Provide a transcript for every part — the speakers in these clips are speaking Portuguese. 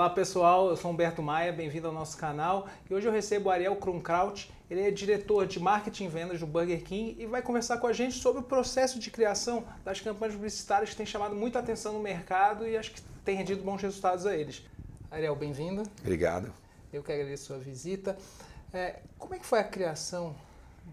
Olá pessoal, eu sou Humberto Maia, bem-vindo ao nosso canal e hoje eu recebo o Ariel Kronkraut, ele é diretor de marketing e vendas do Burger King e vai conversar com a gente sobre o processo de criação das campanhas publicitárias que tem chamado muita atenção no mercado e acho que tem rendido bons resultados a eles. Ariel, bem-vindo. Obrigado. Eu que agradeço a sua visita. É, como é que foi a criação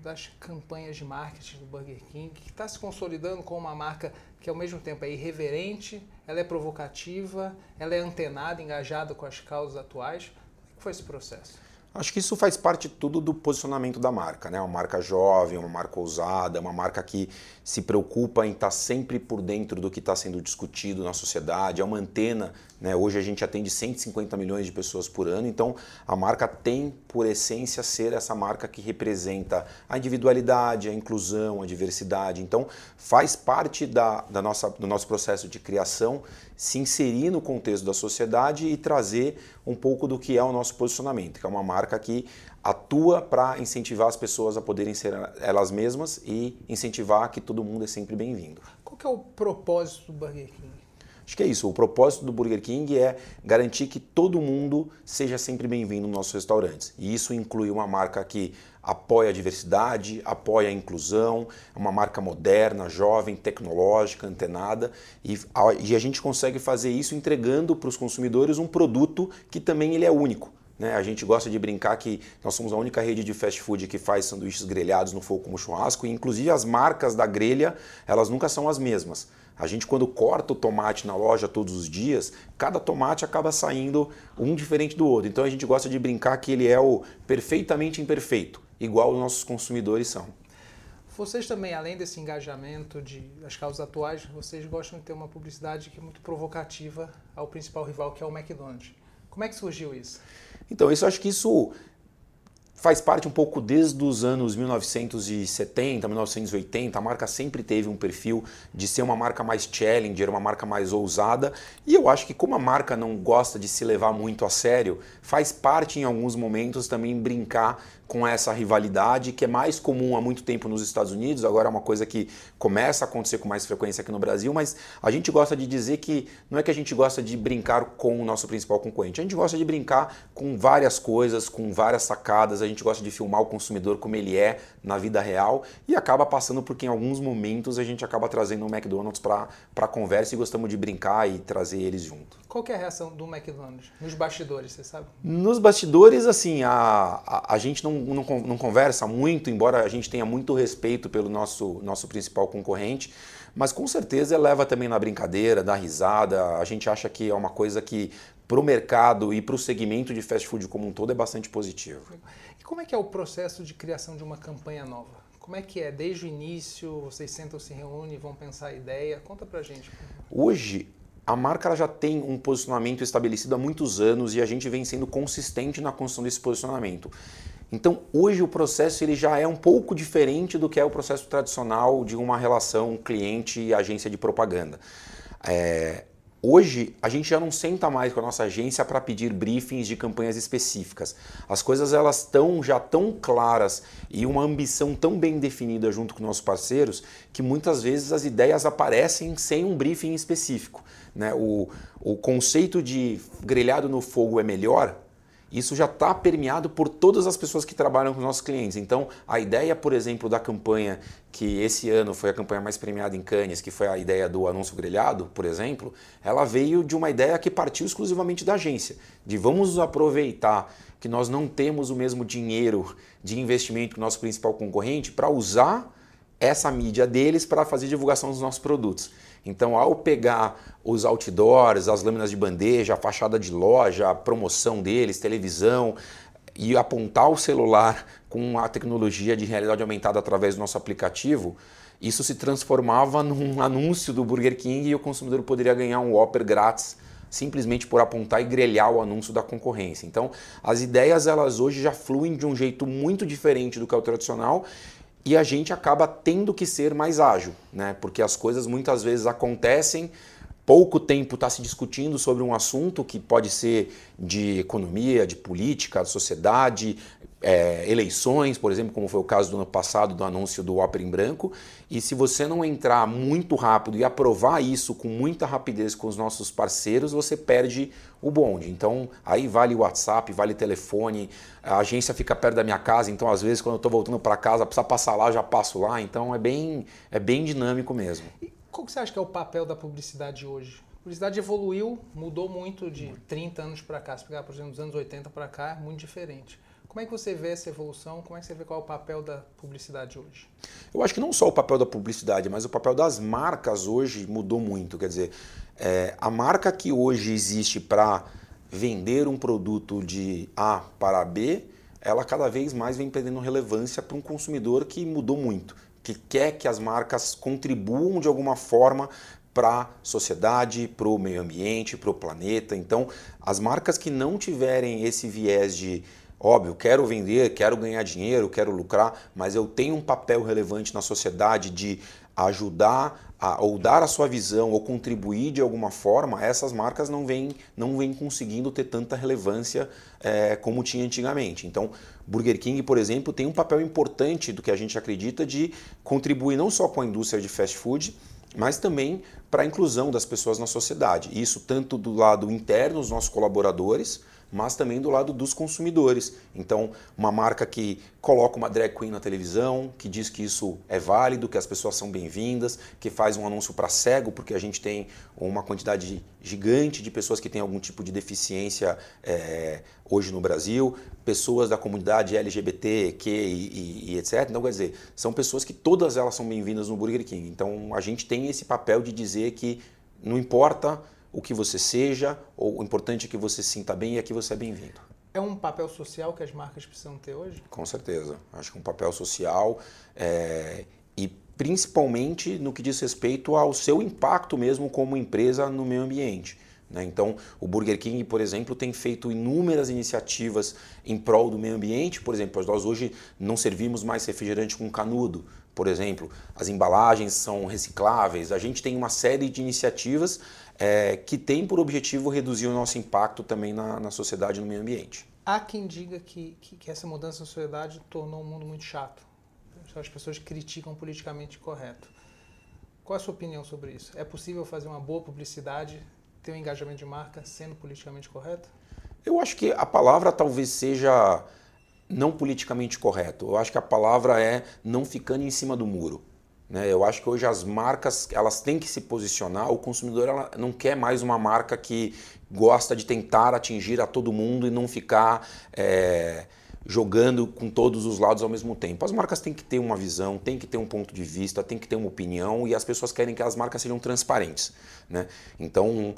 das campanhas de marketing do Burger King, que está se consolidando com uma marca que ao mesmo tempo é irreverente, ela é provocativa, ela é antenada, engajada com as causas atuais. Como é foi esse processo? Acho que isso faz parte tudo do posicionamento da marca, né? Uma marca jovem, uma marca ousada, uma marca que se preocupa em estar tá sempre por dentro do que está sendo discutido na sociedade, é uma antena, né? Hoje a gente atende 150 milhões de pessoas por ano, então a marca tem por essência ser essa marca que representa a individualidade, a inclusão, a diversidade. Então faz parte da, da nossa, do nosso processo de criação se inserir no contexto da sociedade e trazer um pouco do que é o nosso posicionamento, que é uma marca que atua para incentivar as pessoas a poderem ser elas mesmas e incentivar que todo mundo é sempre bem-vindo. Qual que é o propósito do Burger King? Acho que é isso. O propósito do Burger King é garantir que todo mundo seja sempre bem-vindo nos nossos restaurantes. E isso inclui uma marca que apoia a diversidade, apoia a inclusão, é uma marca moderna, jovem, tecnológica, antenada. E a, e a gente consegue fazer isso entregando para os consumidores um produto que também ele é único. Né? A gente gosta de brincar que nós somos a única rede de fast food que faz sanduíches grelhados no fogo como churrasco, e inclusive as marcas da grelha, elas nunca são as mesmas. A gente, quando corta o tomate na loja todos os dias, cada tomate acaba saindo um diferente do outro. Então a gente gosta de brincar que ele é o perfeitamente imperfeito, igual os nossos consumidores são. Vocês também, além desse engajamento de as causas atuais, vocês gostam de ter uma publicidade que é muito provocativa ao principal rival, que é o McDonald's. Como é que surgiu isso? Então, isso acho que isso faz parte um pouco desde os anos 1970, 1980. A marca sempre teve um perfil de ser uma marca mais challenger, uma marca mais ousada. E eu acho que como a marca não gosta de se levar muito a sério, faz parte em alguns momentos também brincar com essa rivalidade que é mais comum há muito tempo nos Estados Unidos, agora é uma coisa que começa a acontecer com mais frequência aqui no Brasil, mas a gente gosta de dizer que não é que a gente gosta de brincar com o nosso principal concorrente, a gente gosta de brincar com várias coisas, com várias sacadas, a gente gosta de filmar o consumidor como ele é na vida real e acaba passando porque em alguns momentos a gente acaba trazendo o McDonald's para a conversa e gostamos de brincar e trazer eles junto. Qual é a reação do McDonald's nos bastidores, você sabe? Nos bastidores, assim, a, a, a gente não não, não conversa muito, embora a gente tenha muito respeito pelo nosso, nosso principal concorrente, mas com certeza leva também na brincadeira, da risada. A gente acha que é uma coisa que para o mercado e para o segmento de fast food como um todo é bastante positivo. E como é que é o processo de criação de uma campanha nova? Como é que é? Desde o início, vocês sentam, se reúnem, vão pensar a ideia? Conta a gente. Hoje, a marca já tem um posicionamento estabelecido há muitos anos e a gente vem sendo consistente na construção desse posicionamento. Então, hoje o processo ele já é um pouco diferente do que é o processo tradicional de uma relação cliente e agência de propaganda. É, hoje, a gente já não senta mais com a nossa agência para pedir briefings de campanhas específicas. As coisas elas estão já tão claras e uma ambição tão bem definida junto com nossos parceiros que muitas vezes as ideias aparecem sem um briefing específico. Né? O, o conceito de grelhado no fogo é melhor isso já está permeado por todas as pessoas que trabalham com os nossos clientes. Então, a ideia, por exemplo, da campanha que esse ano foi a campanha mais premiada em Cannes, que foi a ideia do anúncio grelhado, por exemplo, ela veio de uma ideia que partiu exclusivamente da agência, de vamos aproveitar que nós não temos o mesmo dinheiro de investimento que o nosso principal concorrente para usar essa mídia deles para fazer divulgação dos nossos produtos. Então, ao pegar os outdoors, as lâminas de bandeja, a fachada de loja, a promoção deles, televisão, e apontar o celular com a tecnologia de realidade aumentada através do nosso aplicativo, isso se transformava num anúncio do Burger King e o consumidor poderia ganhar um Whopper grátis simplesmente por apontar e grelhar o anúncio da concorrência. Então, as ideias elas hoje já fluem de um jeito muito diferente do que é o tradicional e a gente acaba tendo que ser mais ágil, né? Porque as coisas muitas vezes acontecem pouco tempo está se discutindo sobre um assunto que pode ser de economia, de política, de sociedade, é, eleições, por exemplo, como foi o caso do ano passado do anúncio do Opera em Branco. E se você não entrar muito rápido e aprovar isso com muita rapidez com os nossos parceiros, você perde o bonde. Então aí vale WhatsApp, vale telefone, a agência fica perto da minha casa, então às vezes quando eu estou voltando para casa, precisa passar lá, já passo lá. Então é bem, é bem dinâmico mesmo. Qual que você acha que é o papel da publicidade hoje? A publicidade evoluiu, mudou muito de muito. 30 anos para cá. Se pegar, por exemplo, dos anos 80 para cá, é muito diferente. Como é que você vê essa evolução? Como é que você vê qual é o papel da publicidade hoje? Eu acho que não só o papel da publicidade, mas o papel das marcas hoje mudou muito. Quer dizer, é, a marca que hoje existe para vender um produto de A para B, ela cada vez mais vem perdendo relevância para um consumidor que mudou muito que quer que as marcas contribuam de alguma forma para a sociedade, para o meio ambiente, para o planeta. Então, as marcas que não tiverem esse viés de Óbvio, quero vender, quero ganhar dinheiro, quero lucrar, mas eu tenho um papel relevante na sociedade de ajudar a, ou dar a sua visão ou contribuir de alguma forma, essas marcas não vêm não vêm conseguindo ter tanta relevância é, como tinha antigamente. Então, Burger King, por exemplo, tem um papel importante do que a gente acredita de contribuir não só com a indústria de fast food, mas também para a inclusão das pessoas na sociedade. Isso tanto do lado interno, os nossos colaboradores, mas também do lado dos consumidores. Então, uma marca que coloca uma drag queen na televisão, que diz que isso é válido, que as pessoas são bem-vindas, que faz um anúncio para cego, porque a gente tem uma quantidade gigante de pessoas que têm algum tipo de deficiência é, hoje no Brasil, pessoas da comunidade LGBT, Q e, e, e etc. Então, quer dizer, são pessoas que todas elas são bem-vindas no Burger King. Então, a gente tem esse papel de dizer que não importa o que você seja, ou o importante é que você se sinta bem e é que você é bem-vindo. É um papel social que as marcas precisam ter hoje? Com certeza. Acho que um papel social é, e principalmente no que diz respeito ao seu impacto mesmo como empresa no meio ambiente. Né? Então, o Burger King, por exemplo, tem feito inúmeras iniciativas em prol do meio ambiente. Por exemplo, nós hoje não servimos mais refrigerante com canudo, por exemplo. As embalagens são recicláveis. A gente tem uma série de iniciativas é, que tem por objetivo reduzir o nosso impacto também na, na sociedade e no meio ambiente. Há quem diga que, que, que essa mudança na sociedade tornou o mundo muito chato. As pessoas criticam politicamente correto. Qual a sua opinião sobre isso? É possível fazer uma boa publicidade, ter um engajamento de marca sendo politicamente correto? Eu acho que a palavra talvez seja não politicamente correto. Eu acho que a palavra é não ficando em cima do muro. Né? Eu acho que hoje as marcas elas têm que se posicionar. O consumidor ela não quer mais uma marca que gosta de tentar atingir a todo mundo e não ficar é, jogando com todos os lados ao mesmo tempo. As marcas têm que ter uma visão, têm que ter um ponto de vista, têm que ter uma opinião e as pessoas querem que as marcas sejam transparentes. Né? Então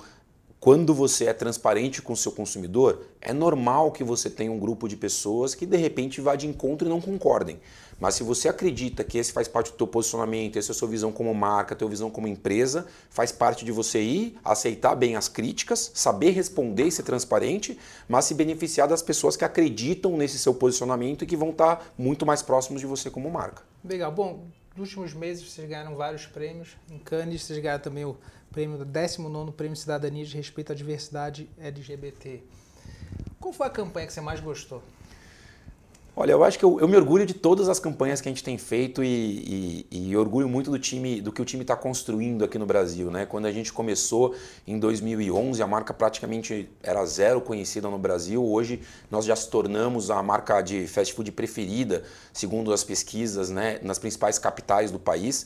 quando você é transparente com o seu consumidor, é normal que você tenha um grupo de pessoas que de repente vá de encontro e não concordem. Mas se você acredita que esse faz parte do teu posicionamento, essa é a sua visão como marca, a tua visão como empresa, faz parte de você ir, aceitar bem as críticas, saber responder e ser transparente, mas se beneficiar das pessoas que acreditam nesse seu posicionamento e que vão estar muito mais próximos de você como marca. Legal. Bom, nos últimos meses vocês ganharam vários prêmios. Em Cannes vocês ganharam também o prêmio 19 Prêmio Cidadania de Respeito à Diversidade LGBT. Qual foi a campanha que você mais gostou? Olha, eu acho que eu, eu, me orgulho de todas as campanhas que a gente tem feito e, e, e orgulho muito do time, do que o time está construindo aqui no Brasil, né? Quando a gente começou em 2011, a marca praticamente era zero conhecida no Brasil. Hoje nós já se tornamos a marca de fast food preferida, segundo as pesquisas, né? Nas principais capitais do país.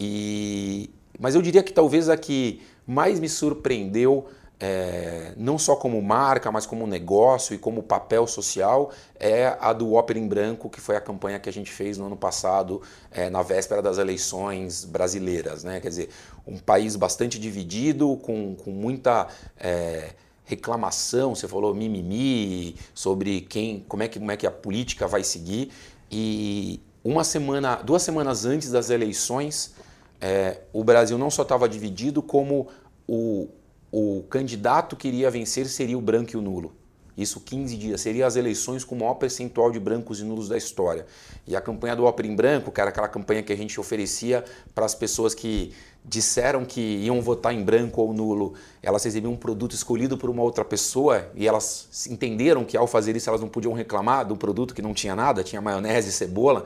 E mas eu diria que talvez a que mais me surpreendeu é, não só como marca, mas como negócio e como papel social, é a do Ópera em Branco, que foi a campanha que a gente fez no ano passado, é, na véspera das eleições brasileiras. Né? Quer dizer, um país bastante dividido, com, com muita. É, reclamação, você falou mimimi sobre quem, como é que, como é que a política vai seguir e uma semana, duas semanas antes das eleições, é, o Brasil não só estava dividido como o, o candidato que iria vencer seria o branco e o nulo. Isso 15 dias, seria as eleições com o maior percentual de brancos e nulos da história. E a campanha do Ópera em Branco, que era aquela campanha que a gente oferecia para as pessoas que disseram que iam votar em branco ou nulo, elas recebiam um produto escolhido por uma outra pessoa e elas entenderam que ao fazer isso elas não podiam reclamar do produto que não tinha nada, tinha maionese, e cebola.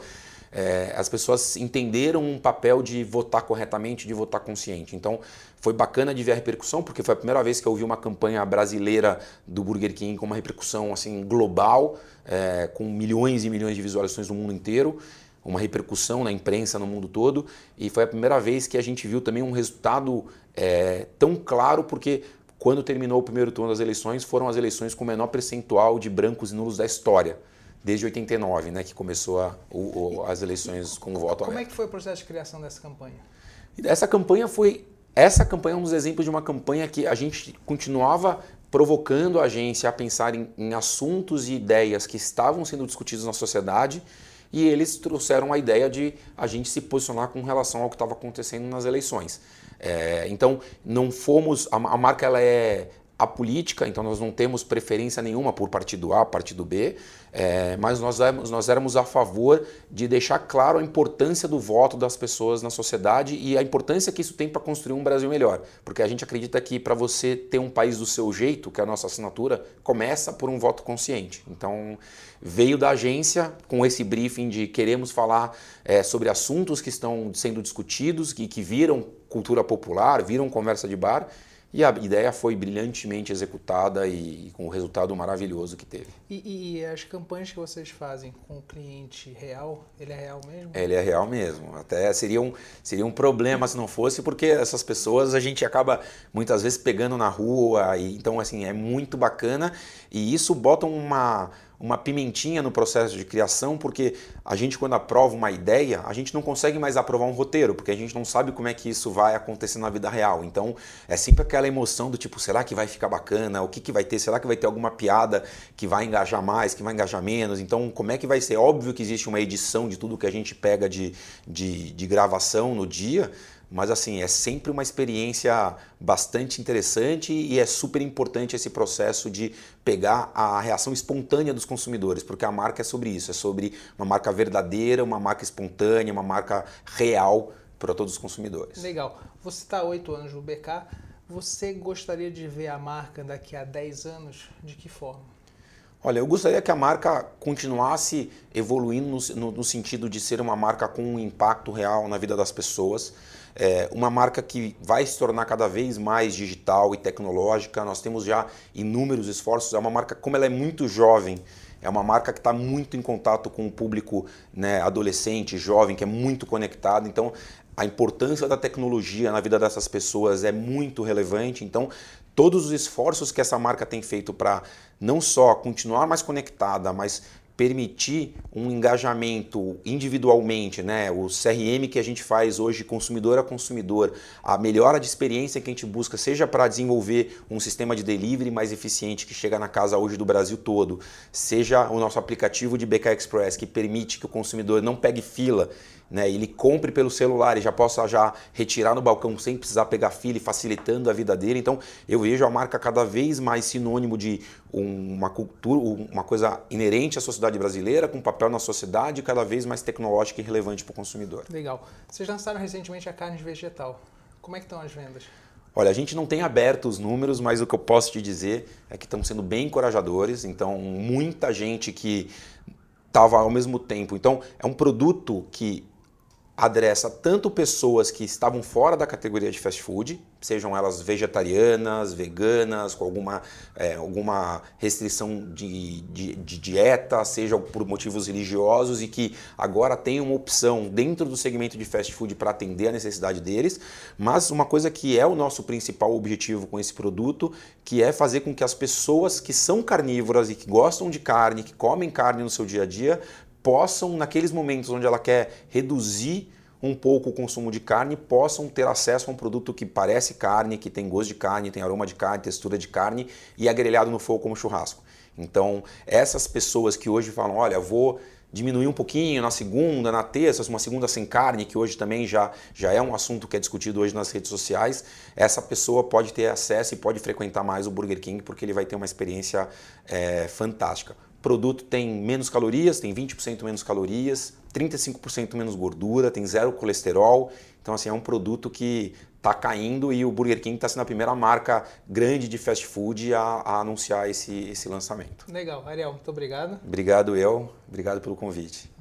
É, as pessoas entenderam um papel de votar corretamente, de votar consciente. Então, foi bacana de ver a repercussão, porque foi a primeira vez que eu vi uma campanha brasileira do Burger King com uma repercussão assim global, é, com milhões e milhões de visualizações no mundo inteiro, uma repercussão na imprensa no mundo todo. E foi a primeira vez que a gente viu também um resultado é, tão claro, porque quando terminou o primeiro turno das eleições, foram as eleições com o menor percentual de brancos e nulos da história desde 89, né, que começou a, o, o, as eleições com o voto Como é aberto. é que foi o processo de criação dessa campanha? Essa campanha foi essa campanha é um dos exemplos de uma campanha que a gente continuava provocando a agência a pensar em, em assuntos e ideias que estavam sendo discutidos na sociedade e eles trouxeram a ideia de a gente se posicionar com relação ao que estava acontecendo nas eleições. É, então, não fomos. A, a, marca ela é a política, então nós não temos preferência nenhuma por partido A, partido B, é, mas nós éramos, nós éramos a favor de deixar claro a importância do voto das pessoas na sociedade e a importância que isso tem para construir um Brasil melhor. Porque a gente acredita que para você ter um país do seu jeito, que é a nossa assinatura, começa por um voto consciente. Então veio da agência com esse briefing de queremos falar é, sobre assuntos que estão sendo discutidos e que, que viram cultura popular, viram conversa de bar e a ideia foi brilhantemente executada e, e com o resultado maravilhoso que teve. E, e, as campanhas que vocês fazem com o cliente real, ele é real mesmo? Ele é real mesmo. Até seria um, seria um problema se não fosse, porque essas pessoas a gente acaba muitas vezes pegando na rua. E, então, assim, é muito bacana. E isso bota uma uma pimentinha no processo de criação, porque a gente, quando aprova uma ideia, a gente não consegue mais aprovar um roteiro, porque a gente não sabe como é que isso vai acontecer na vida real. Então, é sempre aquela emoção do tipo, será que vai ficar bacana? O que, que vai ter? Será que vai ter alguma piada que vai engajar mais, que vai engajar menos? Então, como é que vai ser? Óbvio que existe uma edição de tudo que a gente pega de, de, de gravação no dia, mas assim, é sempre uma experiência bastante interessante e é super importante esse processo de pegar a reação espontânea dos consumidores, porque a marca é sobre isso, é sobre uma marca verdadeira, uma marca espontânea, uma marca real para todos os consumidores. Legal. Você está há oito anos no BK, você gostaria de ver a marca daqui a 10 anos? De que forma? Olha, eu gostaria que a marca continuasse evoluindo no, no, no, sentido de ser uma marca com um impacto real na vida das pessoas é, uma marca que vai se tornar cada vez mais digital e tecnológica. Nós temos já inúmeros esforços. É uma marca, como ela é muito jovem, é uma marca que está muito em contato com o público né, adolescente, jovem, que é muito conectado. Então, a importância da tecnologia na vida dessas pessoas é muito relevante. Então, todos os esforços que essa marca tem feito para não só continuar mais conectada, mas permitir um engajamento individualmente, né? O CRM que a gente faz hoje, consumidor a consumidor, a melhora de experiência que a gente busca, seja para desenvolver um sistema de delivery mais eficiente que chega na casa hoje do Brasil todo, seja o nosso aplicativo de BK Express que permite que o consumidor não pegue fila né, ele compre pelo celular e já possa já retirar no balcão sem precisar pegar fila e facilitando a vida dele. Então, eu vejo a marca cada vez mais sinônimo de uma cultura, uma coisa inerente à sociedade brasileira, com papel na sociedade cada vez mais tecnológica e relevante para o consumidor. Legal. Vocês lançaram recentemente a carne vegetal. Como é que estão as vendas? Olha, a gente não tem aberto os números, mas o que eu posso te dizer é que estão sendo bem encorajadores. Então, muita gente que estava ao mesmo tempo. Então, é um produto que adressa tanto pessoas que estavam fora da categoria de fast food, sejam elas vegetarianas, veganas, com alguma, é, alguma restrição de, de, de, dieta, seja por motivos religiosos e que agora tem uma opção dentro do segmento de fast food para atender a necessidade deles, mas uma coisa que é o nosso principal objetivo com esse produto, que é fazer com que as pessoas que são carnívoras e que gostam de carne, que comem carne no seu dia a dia, possam, naqueles momentos onde ela quer reduzir um pouco o consumo de carne, possam ter acesso a um produto que parece carne, que tem gosto de carne, tem aroma de carne, textura de carne e é grelhado no fogo como churrasco. Então, essas pessoas que hoje falam, olha, vou diminuir um pouquinho na segunda, na terça, uma segunda sem carne, que hoje também já, já é um assunto que é discutido hoje nas redes sociais, essa pessoa pode ter acesso e pode frequentar mais o Burger King porque ele vai ter uma experiência é, fantástica produto tem menos calorias, tem 20% menos calorias, 35% menos gordura, tem zero colesterol. Então, assim, é um produto que está caindo e o Burger King está sendo a primeira marca grande de fast food a, a, anunciar esse, esse lançamento. Legal. Ariel, muito obrigado. Obrigado eu. Obrigado pelo convite.